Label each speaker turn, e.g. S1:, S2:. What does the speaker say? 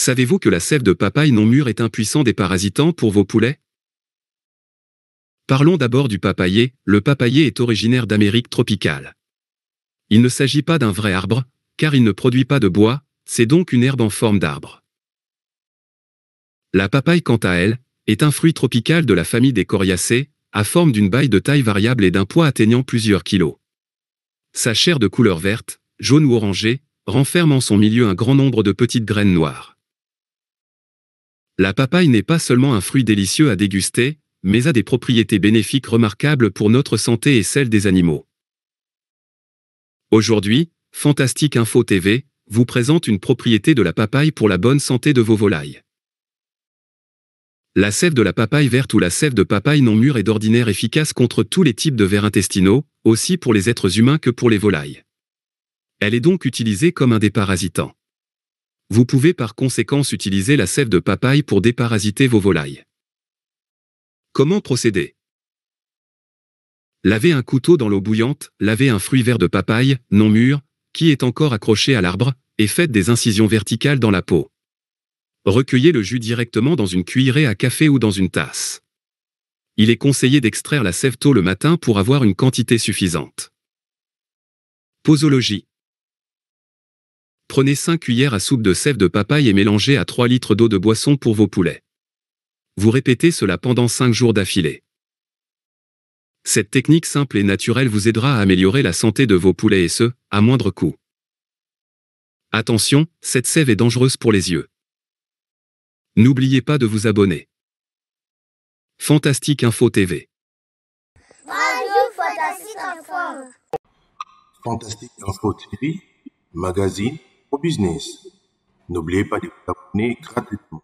S1: Savez-vous que la sève de papaye non mûre est un puissant déparasitant pour vos poulets Parlons d'abord du papayer. Le papayer est originaire d'Amérique tropicale. Il ne s'agit pas d'un vrai arbre, car il ne produit pas de bois, c'est donc une herbe en forme d'arbre. La papaye quant à elle, est un fruit tropical de la famille des coriacées, à forme d'une baille de taille variable et d'un poids atteignant plusieurs kilos. Sa chair de couleur verte, jaune ou orangée, renferme en son milieu un grand nombre de petites graines noires. La papaye n'est pas seulement un fruit délicieux à déguster, mais a des propriétés bénéfiques remarquables pour notre santé et celle des animaux. Aujourd'hui, Fantastique Info TV vous présente une propriété de la papaye pour la bonne santé de vos volailles. La sève de la papaye verte ou la sève de papaye non mûre est d'ordinaire efficace contre tous les types de vers intestinaux, aussi pour les êtres humains que pour les volailles. Elle est donc utilisée comme un déparasitant. Vous pouvez par conséquent utiliser la sève de papaye pour déparasiter vos volailles. Comment procéder Lavez un couteau dans l'eau bouillante, lavez un fruit vert de papaye, non mûr, qui est encore accroché à l'arbre, et faites des incisions verticales dans la peau. Recueillez le jus directement dans une cuillerée à café ou dans une tasse. Il est conseillé d'extraire la sève tôt le matin pour avoir une quantité suffisante. Posologie. Prenez 5 cuillères à soupe de sève de papaye et mélangez à 3 litres d'eau de boisson pour vos poulets. Vous répétez cela pendant 5 jours d'affilée. Cette technique simple et naturelle vous aidera à améliorer la santé de vos poulets et ce, à moindre coût. Attention, cette sève est dangereuse pour les yeux. N'oubliez pas de vous abonner. Fantastique Info TV. Fantastique Info TV, magazine au business. N'oubliez pas de vous abonner gratuitement.